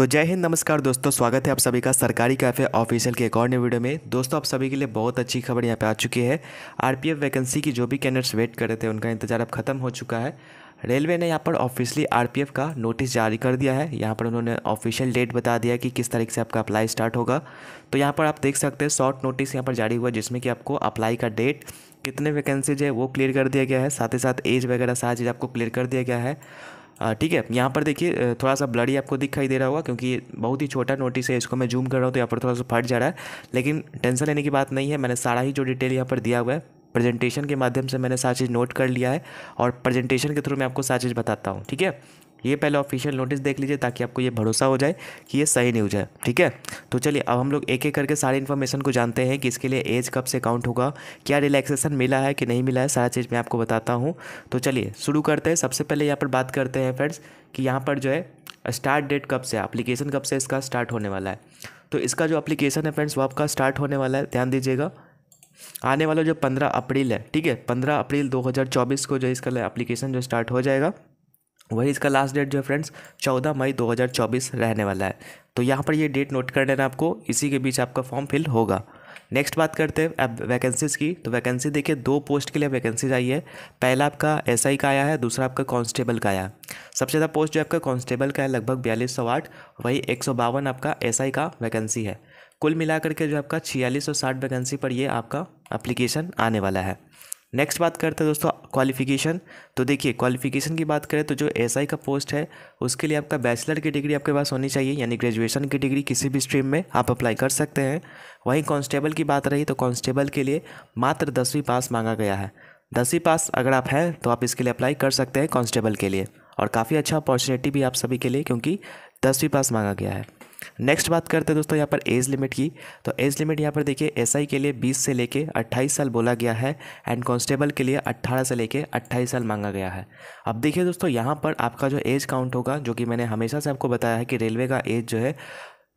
तो जय हिंद नमस्कार दोस्तों स्वागत है आप सभी का सरकारी कैफे ऑफिशियल के एक और नए वीडियो में दोस्तों आप सभी के लिए बहुत अच्छी खबर यहाँ पे आ चुकी है आरपीएफ वैकेंसी की जो भी कैंडिडेट्स वेट कर रहे थे उनका इंतजार अब खत्म हो चुका है रेलवे ने यहाँ पर ऑफिशियली आरपीएफ का नोटिस जारी कर दिया है यहाँ पर उन्होंने ऑफिशियल डेट बता दिया कि किस तारीख से आपका अप्लाई स्टार्ट होगा तो यहाँ पर आप देख सकते हैं शॉर्ट नोटिस यहाँ पर जारी हुआ जिसमें कि आपको अप्लाई का डेट कितने वैकेंसीज है वो क्लियर कर दिया गया है साथ ही साथ एज वगैरह सारा चीज़ आपको क्लियर कर दिया गया है ठीक है यहाँ पर देखिए थोड़ा सा ब्लडी आपको दिखाई दे रहा होगा क्योंकि बहुत ही छोटा नोटिस है इसको मैं जूम कर रहा हूँ तो यहाँ पर थोड़ा सा फट जा रहा है लेकिन टेंशन लेने की बात नहीं है मैंने सारा ही जो डिटेल यहाँ पर दिया हुआ है प्रेजेंटेशन के माध्यम से मैंने सारा चीज़ नोट कर लिया है और प्रेजेंटेशन के थ्रू मैं आपको सारा चीज़ बताता हूँ ठीक है ये पहले ऑफिशियल नोटिस देख लीजिए ताकि आपको ये भरोसा हो जाए कि ये सही न्यूज है ठीक है तो चलिए अब हम लोग एक एक करके सारी इन्फॉर्मेशन को जानते हैं कि इसके लिए एज कब से काउंट होगा क्या रिलैक्सेशन मिला है कि नहीं मिला है सारा चीज़ मैं आपको बताता हूँ तो चलिए शुरू करते हैं सबसे पहले यहाँ पर बात करते हैं फ्रेंड्स कि यहाँ पर जो है स्टार्ट डेट कब से अप्लीकेशन कब से इसका स्टार्ट होने वाला है तो इसका जो अप्लीकेशन है फ्रेंड्स वो आपका स्टार्ट होने वाला है ध्यान दीजिएगा आने वाला जो पंद्रह अप्रैल है ठीक है पंद्रह अप्रैल चौबीस को जो इसका एप्लीकेशन जो स्टार्ट हो जाएगा वही इसका लास्ट डेट जो है फ्रेंड्स चौदह मई 2024 रहने वाला है तो यहाँ पर ये डेट नोट कर लेना आपको इसी के बीच आपका फॉर्म फिल होगा नेक्स्ट बात करते हैं अब वैकेंसीज़ की तो वैकेंसी देखिए दो पोस्ट के लिए वैकेंसीज आई है पहला आपका एस SI का आया है दूसरा आपका कांस्टेबल का आया है सबसे ज़्यादा पोस्ट जो आपका कांस्टेबल का है लगभग बयालीस सौ आठ वही एक सौ बावन आपका एस SI का वैकेंसी है कुल मिलाकर के जो आपका छियालीस सौ साठ वैकेंसी पर ये आपका अप्लीकेशन आने वाला है नेक्स्ट बात करते हैं दोस्तों क्वालिफिकेशन तो देखिए क्वालिफिकेशन की बात करें तो जो एस SI का पोस्ट है उसके लिए आपका बैचलर की डिग्री आपके पास होनी चाहिए यानी ग्रेजुएशन की डिग्री किसी भी स्ट्रीम में आप अप्लाई कर सकते हैं वहीं कांस्टेबल की बात रही तो कांस्टेबल के लिए मात्र दसवीं पास मांगा गया है दसवीं पास अगर आप हैं तो आप इसके लिए अप्लाई कर सकते हैं कॉन्स्टेबल के लिए और काफ़ी अच्छा अपॉर्चुनिटी भी आप सभी के लिए क्योंकि दसवीं पास मांगा गया है नेक्स्ट बात करते हैं दोस्तों यहाँ पर एज लिमिट की तो एज लिमिट यहाँ पर देखिए एसआई के लिए 20 से लेके 28 साल बोला गया है एंड कांस्टेबल के लिए 18 से लेके 28 साल मांगा गया है अब देखिए दोस्तों यहाँ पर आपका जो एज काउंट होगा जो कि मैंने हमेशा से आपको बताया है कि रेलवे का एज जो है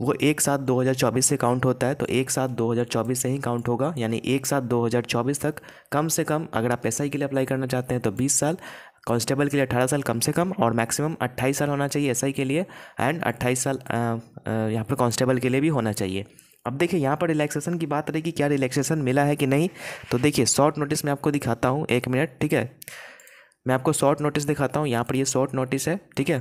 वो एक साथ 2024 से काउंट होता है तो एक साथ 2024 से ही काउंट होगा यानी एक साथ 2024 तक कम से कम अगर आप एस के लिए अप्लाई करना चाहते हैं तो 20 साल कांस्टेबल के लिए 18 साल कम से कम और मैक्सिमम अट्ठाईस साल होना चाहिए एसआई के लिए एंड अट्ठाईस साल यहाँ पर कांस्टेबल के लिए भी होना चाहिए अब देखिए यहाँ पर रिलैक्सेशन की बात रहेगी क्या रिलैक्सेशन मिला है कि नहीं तो देखिए शॉर्ट नोटिस में आपको दिखाता हूँ एक मिनट ठीक है मैं आपको शॉर्ट नोटिस दिखाता हूँ यहाँ पर ये यह शॉर्ट नोटिस है ठीक है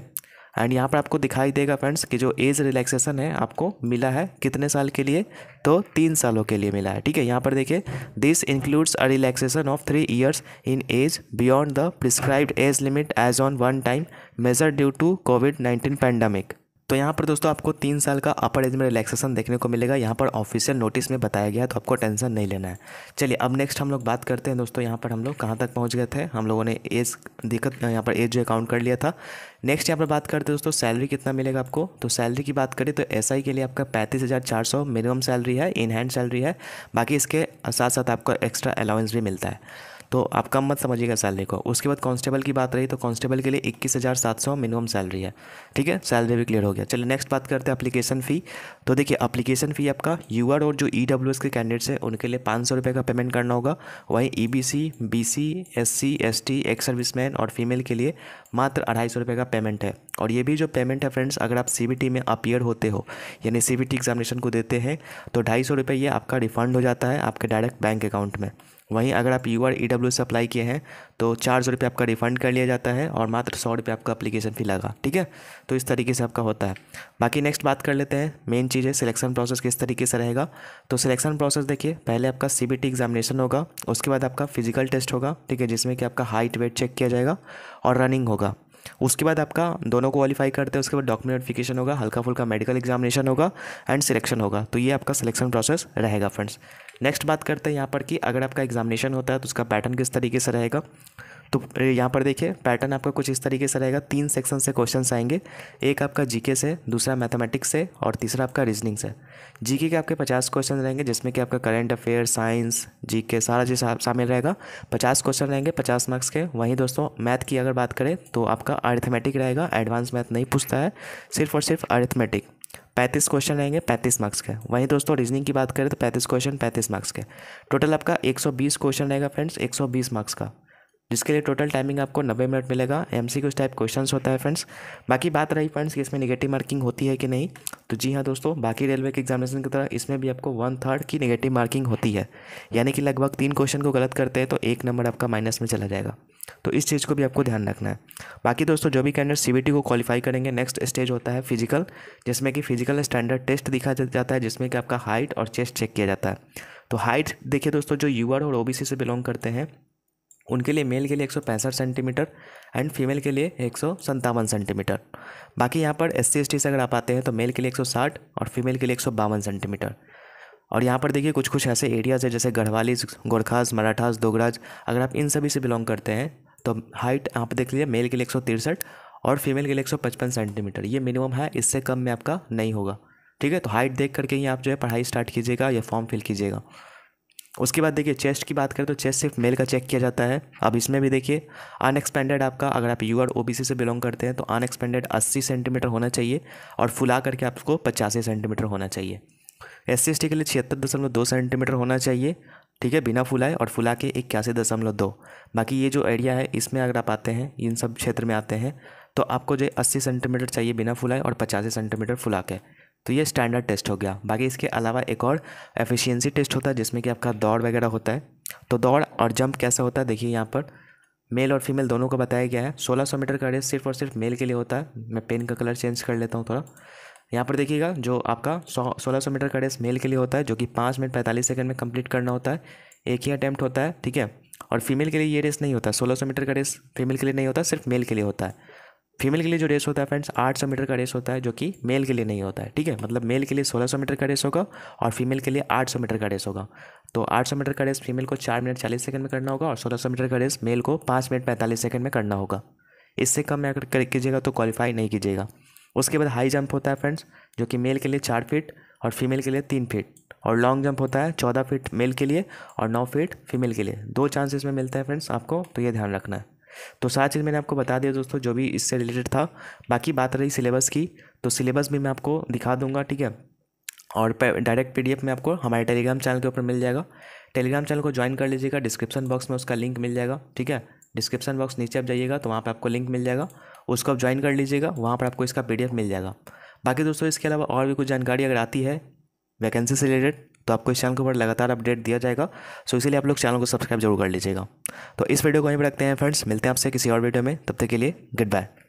एंड यहाँ पर आपको दिखाई देगा फ्रेंड्स कि जो एज रिलैक्सेशन है आपको मिला है कितने साल के लिए तो तीन सालों के लिए मिला है ठीक है यहाँ पर देखिए this includes a relaxation of three years in age beyond the prescribed age limit as on one time measure due to COVID nineteen pandemic तो यहाँ पर दोस्तों आपको तीन साल का अपर एज में रिलैक्सेशन देखने को मिलेगा यहाँ पर ऑफिशियल नोटिस में बताया गया है तो आपको टेंशन नहीं लेना है चलिए अब नेक्स्ट हम लोग बात करते हैं दोस्तों यहाँ पर हम लोग कहाँ तक पहुँच गए थे हम लोगों ने एज दिक्कत यहाँ पर एज जो अकाउंट कर लिया था नेक्स्ट यहाँ पर बात करते हैं दोस्तों सैलरी कितना मिलेगा आपको तो सैलरी की बात करें तो एस के लिए आपका पैंतीस हज़ार चार सौ मिनिमम सैलरी है इन हैंड सैलरी है बाकी इसके साथ साथ आपका एक्स्ट्रा अलाउंस भी मिलता है तो आप कम मत समझिएगा सैलरी को उसके बाद कांस्टेबल की बात रही तो कांस्टेबल के लिए इक्कीस हज़ार सात सौ मिनिमम सैलरी है ठीक है सैलरी भी क्लियर हो गया चलिए नेक्स्ट बात करते हैं अपलीकेशन फ़ी तो देखिए अपलीकेशन फ़ी आपका यू और जो ई e के कैंडिडेट्स हैं उनके लिए पाँच सौ रुपये का पेमेंट करना होगा वहीं E B C B C S C S T ex serviceman और फीमेल के लिए मात्र अढ़ाई सौ रुपये का पेमेंट है और ये भी जो पेमेंट है फ्रेंड्स अगर आप सी में अपियर होते हो यानी सी एग्जामिनेशन को देते हैं तो ढाई सौ रुपये ये आपका रिफंड हो जाता है आपके डायरेक्ट बैंक अकाउंट में वहीं अगर आप यू आर ई डब्ल्यू से अप्लाई किए हैं तो चार सौ रुपये आपका रिफंड कर लिया जाता है और मात्र सौ रुपये आपका अप्लीकेशन फ़ी लगा ठीक है तो इस तरीके से आपका होता है बाकी नेक्स्ट बात कर लेते हैं मेन चीज़ है सिलेक्शन प्रोसेस किस तरीके से रहेगा तो सिलेक्शन प्रोसेस देखिए पहले आपका सी बी टी एग्जामिनेशन होगा उसके बाद आपका फिजिकल टेस्ट होगा ठीक है जिसमें कि आपका हाइट वेट चेक किया जाएगा और रनिंग होगा उसके बाद आपका दोनों को क्वालिफाई करते हैं उसके बाद डॉक्यूमेंट वेरिफिकेशन होगा हल्का फुल्का मेडिकल एग्जामिनेशन होगा एंड सिलेक्शन होगा तो ये आपका सिलेक्शन प्रोसेस रहेगा फ्रेंड्स नेक्स्ट बात करते हैं यहाँ पर कि अगर आपका एग्जामिनेशन होता है तो उसका पैटर्न किस तरीके से रहेगा तो यहाँ पर देखिए पैटर्न आपका कुछ इस तरीके से रहेगा तीन सेक्शन से क्वेश्चन आएंगे एक आपका जीके से दूसरा मैथमेटिक्स से और तीसरा आपका रीजनिंग से जीके के आपके पचास क्वेश्चन रहेंगे जिसमें कि आपका करेंट अफेयर साइंस जीके सारा चीज़ शामिल रहेगा पचास क्वेश्चन रहेंगे पचास मार्क्स के वहीं दोस्तों मैथ की अगर बात करें तो आपका अर्थमेटिक रहेगा एडवांस मैथ नहीं पूछता है सिर्फ और सिर्फ अर्थमेटिक पैंतीस क्वेश्चन रहेंगे पैंतीस मार्क्स के वहीं दोस्तों रीजनिंग की बात करें तो पैंतीस क्वेश्चन पैंतीस मार्क्स के टोटल आपका एक सौ बीस क्वेश्चन रहेगा फ्रेंड्स एक सौ बीस मार्क्स का जिसके लिए टोटल टाइमिंग आपको नब्बे मिनट मिलेगा M C Qs type question होता है फ्रेंड्स बाकी बात रही फ्रेंड्स कि इसमें निगेटिव मार्किंग होती है कि नहीं तो जी हाँ दोस्तों बाकी रेलवे के एग्जामिनेशन की तरह इसमें भी आपको वन थर्ड की निगेटिव मार्किंग होती है यानी कि लगभग तीन क्वेश्चन को गलत करते हैं तो एक नंबर आपका माइनस में चला जाएगा तो इस चीज़ को भी आपको ध्यान रखना है बाकी दोस्तों जो भी कैंडिडेट सी को क्वालिफाई करेंगे नेक्स्ट स्टेज होता है फिजिकल जिसमें कि फिजिकल स्टैंडर्ड टेस्ट दिखा जाता है जिसमें कि आपका हाइट और चेस्ट चेक किया जाता है तो हाइट देखिए दोस्तों जो यूआर और ओबीसी से बिलोंग करते हैं उनके लिए मेल के लिए एक सेंटीमीटर एंड फीमेल के लिए एक सेंटीमीटर बाकी यहाँ पर एस सी से अगर आप आते हैं तो मेल के लिए 160 और फीमेल के लिए एक सेंटीमीटर और यहाँ पर देखिए कुछ कुछ ऐसे एरियाज़ है जैसे गढ़वाली गोरखास मराठास दोगराज अगर आप इन सभी से बिलोंग करते हैं तो हाइट आप देख लीजिए मेल के लिए एक और फीमेल के लिए एक सेंटीमीटर ये मिनिमम है इससे कम में आपका नहीं होगा ठीक है तो हाइट देख करके ही आप जो है पढ़ाई स्टार्ट कीजिएगा या फॉर्म फिल कीजिएगा उसके बाद देखिए चेस्ट की बात करें तो चेस्ट सिर्फ मेल का चेक किया जाता है अब इसमें भी देखिए अनएक्सपेंडेड आपका अगर आप यू आर ओ से बिलोंग करते हैं तो अनएक्सपेंडेड अस्सी सेंटीमीटर होना चाहिए और फुला करके आपको पचासी सेंटीमीटर होना चाहिए एस सी के लिए छिहत्तर दशमलव दो सेंटीमीटर होना चाहिए ठीक है बिना फुलाए और फुला के इक्यासी दशमलव दो बाकी ये जो एरिया है इसमें अगर आप आते हैं इन सब क्षेत्र में आते हैं तो आपको जो अस्सी सेंटीमीटर चाहिए बिना फुलाए और पचासी सेंटीमीटर फुला के तो ये स्टैंडर्ड टेस्ट हो गया बाकी इसके अलावा एक और एफिशिएंसी टेस्ट होता है जिसमें कि आपका दौड़ वगैरह होता है तो दौड़ और जंप कैसा होता है देखिए यहाँ पर मेल और फीमेल दोनों को बताया गया है सौ मीटर का रेस सिर्फ और सिर्फ मेल के लिए होता है मैं पेन का कलर चेंज कर लेता हूँ थोड़ा यहाँ पर देखिएगा जो आपका सौ सोलह सौ मीटर का रेस मेल के लिए होता है जो कि पाँच मिनट पैंतालीस सेकंड में कंप्लीट करना होता है एक ही अटैम्प्ट होता है ठीक है और फीमेल के लिए ये रेस नहीं होता सोलह सौ मीटर का रेस फीमेल के लिए नहीं होता सिर्फ मेल के लिए होता है फीमेल के लिए जो रेस होता है फ्रेंड्स 800 मीटर का रेस होता है जो कि मेल के लिए नहीं होता है ठीक है मतलब मेल के लिए 1600 मीटर का रेस होगा और फीमेल के लिए 800 मीटर का रेस होगा तो 800 मीटर का रेस फीमेल को चार मिनट चालीस सेकंड में करना होगा और 1600 मीटर का रेस मेल को पाँच मिनट पैंतालीस सेकंड में करना होगा इससे कम अगर कीजिएगा तो क्वालिफाई नहीं कीजिएगा उसके बाद हाई जंप होता है फ्रेंड्स जो कि मेल के लिए चार फीट और फीमेल के लिए तीन फीट और लॉन्ग जंप होता है चौदह फीट मेल के लिए और नौ फीट फीमेल के लिए दो चांसेस में मिलता है फ्रेंड्स आपको तो ये ध्यान रखना है तो सारा चीज़ मैंने आपको बता दिया दोस्तों जो भी इससे रिलेटेड था बाकी बात रही सिलेबस की तो सिलेबस भी मैं आपको दिखा दूंगा ठीक है और डायरेक्ट पी में आपको हमारे टेलीग्राम चैनल के ऊपर मिल जाएगा टेलीग्राम चैनल को ज्वाइन कर लीजिएगा डिस्क्रिप्शन बॉक्स में उसका लिंक मिल जाएगा ठीक है डिस्क्रिप्शन बॉक्स नीचे आप जाइएगा तो वहाँ पर आपको लिंक मिल जाएगा उसको आप ज्वाइन कर लीजिएगा वहाँ पर आपको इसका पी मिल जाएगा बाकी दोस्तों इसके अलावा और भी कुछ जानकारी अगर आती है वैकेंसी से रिलेटेड तो आपको इस चैनल के ऊपर लगातार अपडेट दिया जाएगा सो इसलिए आप लोग चैनल को सब्सक्राइब जरूर कर लीजिएगा तो इस वीडियो को यहीं पर रखते हैं फ्रेंड्स मिलते हैं आपसे किसी और वीडियो में तब तक के लिए गुड बाय